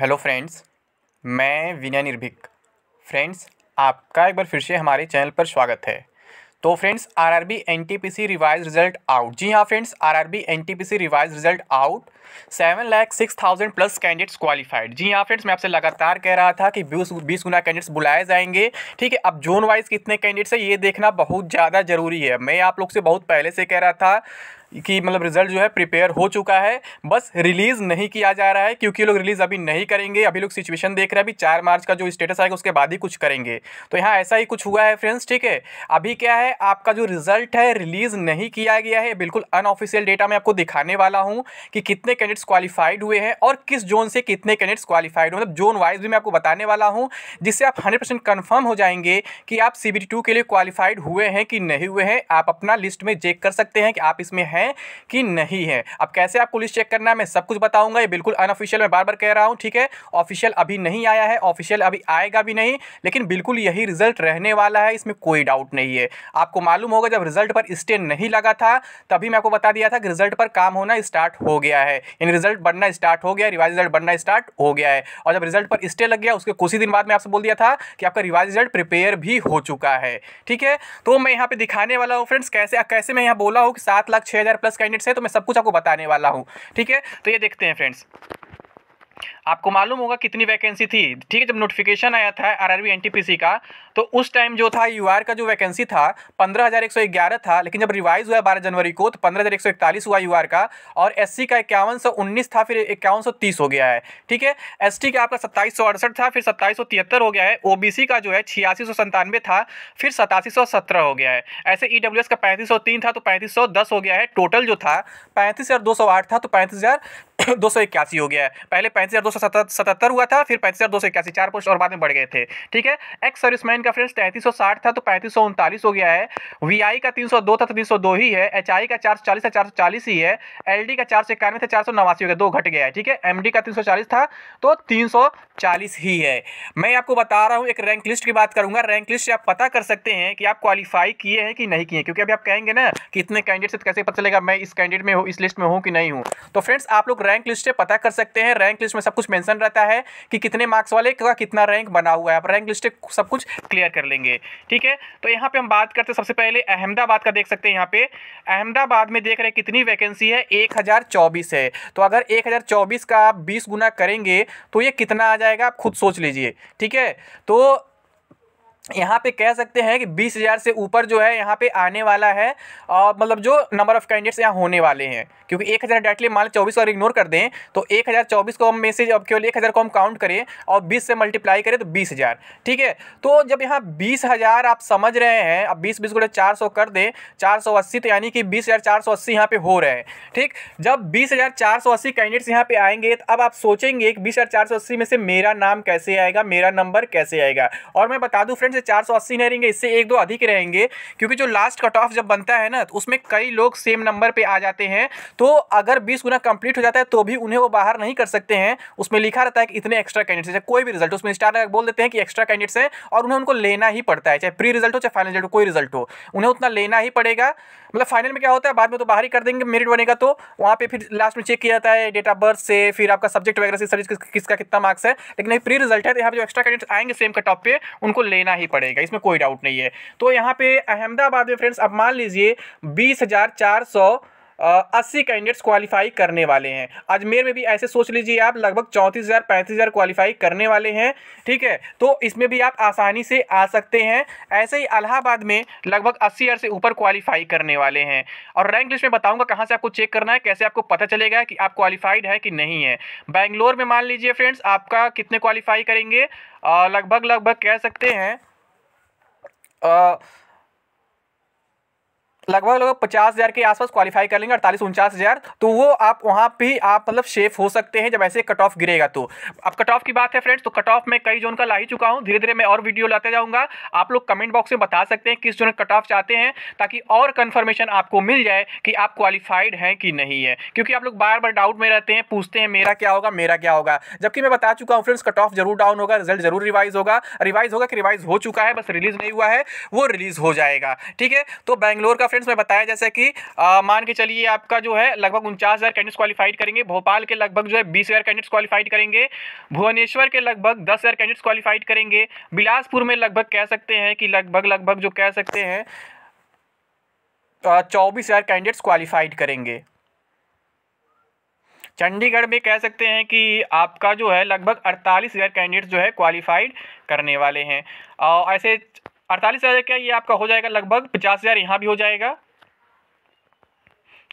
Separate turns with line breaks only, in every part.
hello friends मैं विनय निर्भिक friends आपका एक बार फिर से हमारे चैनल पर स्वागत है तो friends RRB NTPC revise result out जी हाँ friends RRB NTPC revise result out seven lakh six thousand plus candidates qualified जी हाँ फ्रेंड्स मैं आपसे लगातार कह रहा था कि बीस बीस गुना कैंडिडेट्स बुलाए जाएंगे ठीक है अब जोन वाइज कितने कैंडिडेट्स है ये देखना बहुत ज़्यादा ज़रूरी है मैं आप लोग से बहुत पहले से कह रहा था कि मतलब रिजल्ट जो है प्रिपेयर हो चुका है बस रिलीज़ नहीं किया जा रहा है क्योंकि लोग रिलीज़ अभी नहीं करेंगे अभी लोग सिचुएशन देख रहे हैं अभी चार मार्च का जो स्टेटस आएगा उसके बाद ही कुछ करेंगे तो यहाँ ऐसा ही कुछ हुआ है फ्रेंड्स ठीक है अभी क्या है आपका जो रिजल्ट है रिलीज़ नहीं किया गया है बिल्कुल अनऑफिशियल डेटा मैं आपको दिखाने वाला हूँ कि कितने कैंडिडेट्स क्वालिफाइड हुए हैं और किस जोन से कितने कैंडिडेट्स क्वालिफाइड हुए मतलब जोन वाइज भी मैं आपको बताने वाला हूँ जिससे आप हंड्रेड परसेंट कन्फर्म हो जाएंगे कि आप सी बी के लिए क्वालिफाइड हुए हैं कि नहीं हुए हैं आप अपना लिस्ट में चेक कर सकते हैं कि आप इसमें हैं कि नहीं है अब कैसे आपको लिस्ट चेक करना है मैं सब कुछ बताऊँगा ये बिल्कुल अनऑफिशियल मैं बार बार कह रहा हूँ ठीक है ऑफिशियल अभी नहीं आया है ऑफिशियल अभी आएगा भी नहीं लेकिन बिल्कुल यही रिजल्ट रहने वाला है इसमें कोई डाउट नहीं है आपको मालूम होगा जब रिजल्ट पर स्टे नहीं लगा था तभी मैं आपको बता दिया था कि रिजल्ट पर काम होना स्टार्ट हो गया है यानी रिजल्ट बनना स्टार्ट हो गया रिवाइज रिजल्ट बनना स्टार्ट हो गया है और जब रिजल्ट पर स्टे लग गया उसके कुछ ही दिन बाद में आपसे बोल दिया था कि आपका रिवाइज रिजल्ट प्रिपेयर भी हो चुका है ठीक है तो मैं यहाँ पर दिखाने वाला हूँ फ्रेंड्स कैसे कैसे मैं यहाँ बोला हूँ कि सात लाख छः हज़ार प्लस कैंडिडेट्स है तो मैं सब कुछ आपको बताने वाला हूँ ठीक है तो ये देखते हैं फ्रेंड्स आपको मालूम होगा कितनी वैकेंसी थी ठीक है जब नोटिफिकेशन आया था आरआरबी एनटीपीसी का तो उस टाइम जो था यूआर का जो वैकेंसी था ग्यारह था लेकिन जब रिवाइज हुआ बारह जनवरी को तो इकतालीस हुआ यूआर का और एससी का इक्यावन था फिर इक्यावन हो गया है ठीक है एस का आपका सत्ताईस था फिर सत्ताईस हो गया है ओ का जो है छियासी था फिर सतासी हो गया है ऐसे ई e का पैंतीस था तो पैंतीस हो गया है टोटल जो था पैंतीस हजार दो सौ आठ था तो पैंतीस हजार दो सौ इक्यासी हो गया है पहले पैंतीस हजार दो सतहत्तर हुआ था फिर पैंतीस दो सौ इक्यासी चार पोस्ट और बाद में बढ़ गए थे ठीक है एक्स सर्विसमैन का फ्रेंड्स तैंतीस सौ साठ था तो पैंतीस सौ उनतालीस हो गया है वी आई का तीन सौ दो था तो तीन सौ दो ही है एच आई का चार सौ चालीस था चार सौ चालीस ही है एल डी का चार सौ इक्यानवे था चार सौ नवासी हो गया दो घट गया है ठीक है एम डी का तीन सौ चालीस था तो तीन सौ चालीस ही है मैं आपको बता रहा हूँ एक रैंक लिस्ट की बात करूंगा रैंक लिस्ट से आप पता कर सकते हैं कि आप क्वालिफाई किए हैं कि नहीं किए क्योंकि अभी आप कहेंगे ना कि इतने कैंडिडेट से कैसे पता चलेगा मैं इस कैंडिडेट में हूँ इस लिस्ट में हूँ कि नहीं हूँ तो फ्रेंड्स आप लोग रैंक लिस्ट से पता कर सकते हैं रैंक लिस्ट में सब कुछ कुछ मेंशन रहता है कि कितने मार्क्स वाले का कितना रैंक बना हुआ है आप रैंक लिस्ट सब कुछ क्लियर कर लेंगे ठीक है तो यहाँ पे हम बात करते हैं सबसे पहले अहमदाबाद का देख सकते हैं यहाँ पे अहमदाबाद में देख रहे हैं कितनी वैकेंसी है एक है तो अगर एक का आप बीस गुना करेंगे तो ये कितना आ जाएगा आप खुद सोच लीजिए ठीक है तो यहाँ पे कह सकते हैं कि बीस हज़ार से ऊपर जो है यहाँ पे आने वाला है और मतलब जो नंबर ऑफ़ कैंडिडेट्स यहाँ होने वाले हैं क्योंकि एक हज़ार डायरेक्टली मान लें चौबीस को इग्नोर कर दें तो एक हज़ार चौबीस को हम मैसेज अब केवल एक हज़ार को हम काउंट करें और बीस से मल्टीप्लाई करें तो बीस हज़ार ठीक है तो जब यहाँ बीस हज़ार आप समझ रहे हैं अब बीस बीस गुड़े चार सौ कर दें चार सौ अस्सी तो यानी कि बीस हज़ार चार सौ अस्सी यहाँ पर हो रहे हैं ठीक जब बीस हज़ार चार सौ अस्सी कैंडिडेट्स यहाँ पर आएंगे तो अब आप सोचेंगे कि बीस हज़ार चार सौ अस्सी में से मेरा नाम कैसे आएगा मेरा नंबर कैसे आएगा और मैं बता दूँ फ्रेंड्स से चार सौ अस्सी नहीं रहेंगे इससे एक दो अधिक रहेंगे क्योंकि जो लास्ट कट ऑफ जब बनता है ना तो उसमें कई लोग सेम नंबर पे आ जाते हैं तो अगर बीस गुना कंप्लीट हो जाता है तो भी उन्हें वो बाहर नहीं कर सकते हैं उसमें लिखा रहता है कि इतने एक्स्ट्रा कैंडिडेट्स है कोई भी रिजल्ट उसमें स्टार बोल देते हैं कि एक्स्ट्रा कैंडिडेट्स हैं और उन्हें उनको लेना ही पड़ता है चाहे प्री रिजल्ट हो चाहे फाइनल रिजल्ट हो कोई रिजल्ट हो उन्हें उतना लेना ही पड़ेगा मतलब फाइनल में क्या होता है बाद में तो बाहर ही कर देंगे मेरिट बनेगा तो वहाँ पे फिर लास्ट में चेक किया जाता है डेट ऑफ बर्थ से फिर आपका सब्जेक्ट वगैरह से सर्विस किसका कितना मार्क्स है लेकिन प्री रिजल्ट है तो यहाँ पर जो एक्स्ट्रा कैंडिडेट्स आएंगे सेम कट ऑफ पे उनको लेना ही ही पड़ेगा इसमें कोई डाउट नहीं है तो यहाँ पे अहमदाबाद में फ्रेंड्स अब मान लीजिए बीस हज़ार चार सौ अस्सी कैंडिडेट्स क्वालिफाई करने वाले हैं अजमेर में भी ऐसे सोच लीजिए आप लगभग चौंतीस हज़ार पैंतीस हज़ार क्वालिफाई करने वाले हैं ठीक है तो इसमें भी आप आसानी से आ सकते हैं ऐसे ही अलाहाबाद में लगभग अस्सी हज़ार से ऊपर क्वालिफाई करने वाले हैं और रैंक लिस्ट में बताऊंगा कहाँ से आपको चेक करना है कैसे आपको पता चलेगा कि आप क्वालिफाइड है कि नहीं है बैंगलोर में मान लीजिए फ्रेंड्स आपका कितने क्वालिफाई करेंगे लगभग लगभग कह सकते हैं 啊。लगभग लगभग पचास हज़ार के आसपास क्वालिफाई कर लेंगे अड़तालीस उनचास हज़ार तो वो आप वहाँ पे आप मतलब सेफ हो सकते हैं जब ऐसे कट ऑफ गिरेगा तो अब कट ऑफ की बात है फ्रेंड्स तो कट ऑफ में कई जोन का ला ही चुका हूँ धीरे धीरे मैं और वीडियो लाते जाऊँगा आप लोग कमेंट बॉक्स में बता सकते हैं किस जोन कट ऑफ चाहते हैं ताकि और कन्फर्मेशन आपको मिल जाए कि आप क्वालिफाइड हैं कि नहीं है क्योंकि आप लोग बार बार डाउट में रहते हैं पूछते हैं मेरा क्या होगा मेरा क्या होगा जबकि मैं बता चुका हूँ फ्रेंड्स कट ऑफ जरूर डाउन होगा रिजल्ट जरूर रिवाइज होगा रिवाइज होगा कि रिवाइज हो चुका है बस रिलीज नहीं हुआ है वो रिलीज हो जाएगा ठीक है तो बैंगलोर का फ्रेंड्स मैं बताया जैसे कि मान के चलिए आपका जो है लगभग उनचास हज़ार कैंडिडेट्स क्वालिफाइड करेंगे भोपाल के लगभग जो है बीस हज़ार कैंडिडेट्स क्वालिफाइड करेंगे भुवनेश्वर के लगभग दस हज़ार कैंडिडेट्स क्वालिफाइड करेंगे बिलासपुर में लगभग कह सकते हैं कि लगभग लगभग जो कह सकते हैं चौबीस हज़ार कैंडिडेट्स क्वालिफाइड करेंगे चंडीगढ़ में कह सकते हैं कि आपका जो है लगभग अड़तालीस हज़ार कैंडिडेट्स जो है क्वालिफाइड करने वाले हैं और ऐसे अड़तालीस हज़ार का ये आपका हो जाएगा लगभग पचास हज़ार यहाँ भी हो जाएगा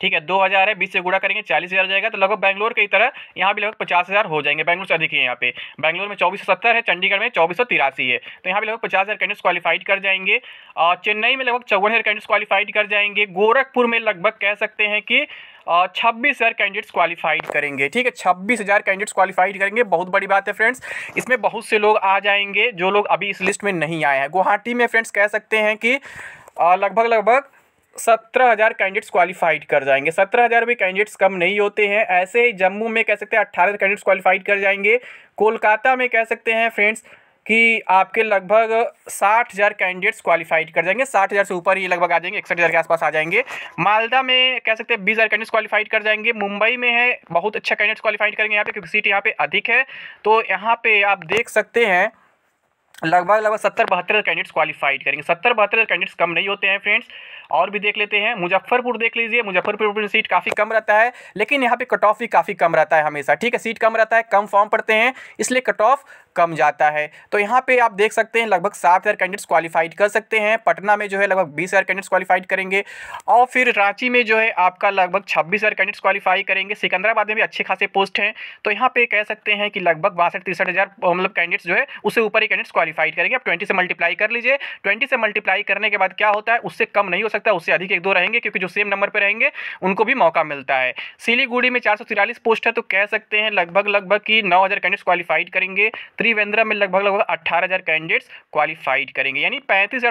ठीक है दो हज़ार है बीस से गुड़ा करेंगे चालीस हज़ार जाएगा तो लगभग बैंगलोर की तरह यहाँ भी लगभग पचास हज़ार हो जाएंगे बैंगलोर से अधिक है यहाँ पे बैंगलोर में चौबीस सौ सत्तर है चंडीगढ़ में चौबीस सौ तिरासी है तो यहाँ भी लगभग पचास हज़ार कैंडिडेट्स क्वालिफाइड कर जाएंगे और चेन्नई में लगभग चौवन हज़ार कैंडिडेट्स क्वालिफाइड कर जाएंगे गोरखपुर में लगभग कह सकते हैं कि छब्बीस हज़ार कैंडिडेट्स क्वालिफाइड करेंगे ठीक है छब्बीस हज़ार कैंडिडेट्स क्वालिफाइड करेंगे बहुत बड़ी बात है फ्रेंड्स इसमें बहुत से लोग आ जाएंगे जो लोग अभी इस लिस्ट में नहीं आए हैं गुवाहाटी में फ्रेंड्स कह सकते हैं कि लगभग लगभग सत्रह हज़ार कैंडिडेट्स क्वालिफाइड कर जाएंगे सत्रह हज़ार भी कैंडिडेट्स कम नहीं होते हैं ऐसे ही जम्मू में कह सकते हैं अट्ठारह कैंडिडेट्स क्वालिफाइड कर जाएंगे कोलकाता में कह सकते हैं फ्रेंड्स कि आपके लगभग साठ हज़ार कैंडिडेट्स क्वालिफाइड कर जाएंगे साठ हज़ार से ऊपर ही लगभग आ जाएंगे इकसठ हज़ार के आसपास आ जाएंगे मालदा में कह सकते हैं बीस हज़ार कैंडिडेट्स क्वालिफाइड कर जाएंगे मुंबई में है बहुत अच्छा कैंडिडेट्स क्वालिफाइड करेंगे यहाँ पे क्योंकि सीट यहाँ पे अधिक है तो यहाँ पे आप देख सकते हैं लगभग लगभग सत्तर बहत्तर कैंडिडेट्स क्वालिफाइड करेंगे सत्तर बहत्तर कैंडिडेट्स कम नहीं होते हैं फ्रेंड्स और भी देख लेते हैं मुजफ्फरपुर देख लीजिए मुजफ्फरपुर में सीट काफ़ी कम रहता है लेकिन यहाँ पे कट ऑफ भी काफ़ी कम रहता है हमेशा ठीक है सीट कम रहता है कम फॉर्म पड़ते हैं इसलिए कट ऑफ कम जाता है तो यहाँ पे आप देख सकते हैं लगभग सात हज़ार कैंडिडेट्स क्वालिफाइड कर सकते हैं पटना में जो है लगभग बीस हज़ार कैंडिडेट्स क्वालिफाइड करेंगे और फिर रांची में जो है आपका लगभग छब्बीस हज़ार कैंडिडेट्स क्वालिफाई करेंगे सिकंदराबाद में भी अच्छे खासे पोस्ट हैं तो यहाँ पे कह सकते हैं कि लगभग बासठ तिरसठ हज़ार मतलब कैंडिडेट्स जो है उससे ऊपर ही कैंडिडेट्स क्वालिफाइड करेंगे आप ट्वेंटी से मल्टीप्लाई कर लीजिए ट्वेंटी से मल्टीप्लाई करने के बाद क्या होता है उससे कम नहीं हो सकता सकता है उससे अधिक एक दो रहेंगे क्योंकि जो सेम नंबर पर रहेंगे उनको भी मौका मिलता है सिलीगुड़ी में चार पोस्ट है तो कह सकते हैं लगभग लगभग कि नौ कैंडिडेट्स क्वालिफाइड करेंगे त्रिवेंद्रा में लगभग लगभग अट्ठारह कैंडिडेट्स क्वालिफाइड करेंगे यानी पैंतीस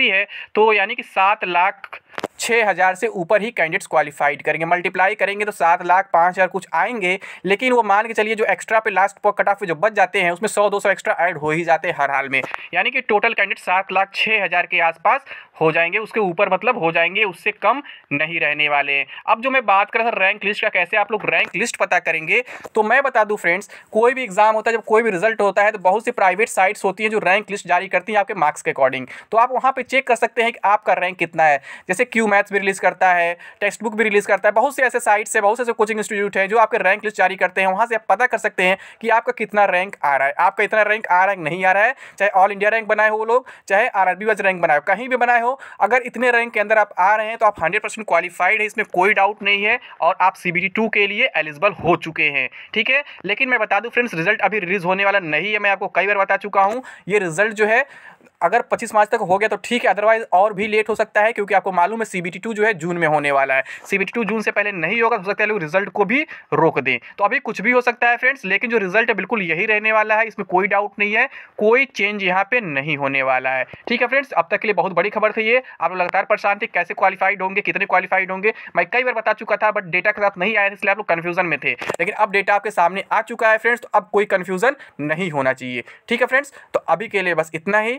है तो यानी कि सात लाख छः हज़ार से ऊपर ही कैंडिडेट्स क्वालिफाइड करेंगे मल्टीप्लाई करेंगे तो सात लाख पाँच हज़ार कुछ आएंगे लेकिन वो मान के चलिए जो एक्स्ट्रा पे लास्ट पर कट ऑफ जो बच जाते हैं उसमें सौ दो सौ एक्स्ट्रा ऐड हो ही जाते हैं हर हाल में यानी कि टोटल कैंडिडेट सात लाख छः हज़ार के आसपास हो जाएंगे उसके ऊपर मतलब हो जाएंगे उससे कम नहीं रहने वाले हैं अब जो मैं बात कर रहा था रैंक लिस्ट का कैसे आप लोग रैंक लिस्ट पता करेंगे तो मैं बता दूँ फ्रेंड्स कोई भी एग्ज़ाम होता है जब कोई भी रिजल्ट होता है तो बहुत सी प्राइवेट साइट्स होती हैं जो रैंक लिस्ट जारी करती हैं आपके मार्क्स के अकॉर्डिंग तो आप वहाँ पर चेक कर सकते हैं कि आपका रैंक कितना है जैसे क्यू मैथ्स भी रिलीज़ करता है टेक्स्ट बुक भी रिलीज़ करता है बहुत से ऐसे साइट्स है बहुत से ऐसे कोचिंग इंस्टीट्यूट हैं जो आपके रैंक लिस्ट जारी करते हैं वहाँ से आप पता कर सकते हैं कि आपका कितना रैंक आ रहा है आपका इतना रैंक आ रहा है नहीं आ रहा है चाहे ऑल इंडिया रैंक बनाए हो लोग चाहे आर आर रैंक बनाए हो कहीं भी बनाए हो अगर इतने रैंक के अंदर आप आ रहे हैं तो आप हंड्रेड परसेंट क्वालिफाइड है इसमें कोई डाउट नहीं है और आप सी बी टू के लिए एलिजिबल हो चुके हैं ठीक है लेकिन मैं बता दूँ फ्रेंड्स रिजल्ट अभी रिलीज़ होने वाला नहीं है मैं आपको कई बार बता चुका हूँ ये रिजल्ट जो है अगर 25 मार्च तक हो गया तो ठीक है अदरवाइज और भी लेट हो सकता है क्योंकि आपको मालूम है सी बी जो है जून में होने वाला है सी बी जून से पहले नहीं होगा हो सकता है लोग रिजल्ट को भी रोक दें तो अभी कुछ भी हो सकता है फ्रेंड्स लेकिन जो रिजल्ट है बिल्कुल यही रहने वाला है इसमें कोई डाउट नहीं है कोई चेंज यहाँ पे नहीं होने वाला है ठीक है फ्रेंड्स अब तक के लिए बहुत बड़ी खबर थी ये आप लोग लगातार परेशान थे कैसे क्वालिफाइड होंगे कितने क्वालिफाइड होंगे मैं कई बार बता चुका था बट डेटा के साथ नहीं आया था इसलिए आप लोग कन्फ्यूजन में थे लेकिन अब डेटा आपके सामने आ चुका है फ्रेंड्स तो अब कोई कन्फ्यूजन नहीं होना चाहिए ठीक है फ्रेंड्स तो अभी के लिए बस इतना ही